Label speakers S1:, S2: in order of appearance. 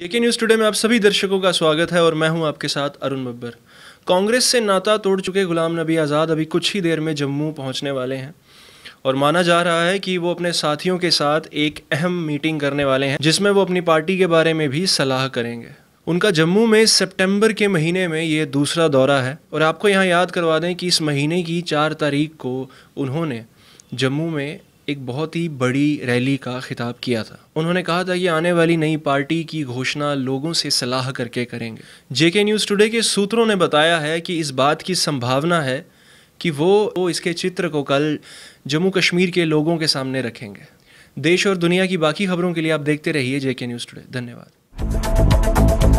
S1: जेके news today में आप सभी दर्शकों का स्वागत है और मैं हूं आपके साथ अरुण बब्बर कांग्रेस से नाता तोड़ चुके गुलाम नबी आज़ाद अभी कुछ ही देर में जम्मू पहुंचने वाले हैं और माना जा रहा है कि वो अपने साथियों के साथ एक अहम मीटिंग करने वाले हैं जिसमें वो अपनी पार्टी के बारे में भी सलाह करेंगे उनका जम्मू में सितंबर के महीने में ये दूसरा दौरा है और आपको यहाँ याद करवा दें कि इस महीने की चार तारीख को उन्होंने जम्मू में एक बहुत ही बड़ी रैली का खिताब किया था उन्होंने कहा था कि आने वाली नई पार्टी की घोषणा लोगों से सलाह करके करेंगे जेके न्यूज़ टुडे के सूत्रों ने बताया है कि इस बात की संभावना है कि वो वो इसके चित्र को कल जम्मू कश्मीर के लोगों के सामने रखेंगे देश और दुनिया की बाकी खबरों के लिए आप देखते रहिए जेके न्यूज़ टुडे धन्यवाद